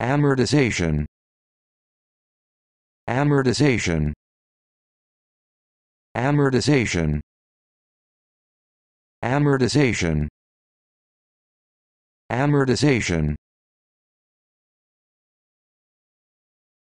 amortization amortization amortization amortization amortization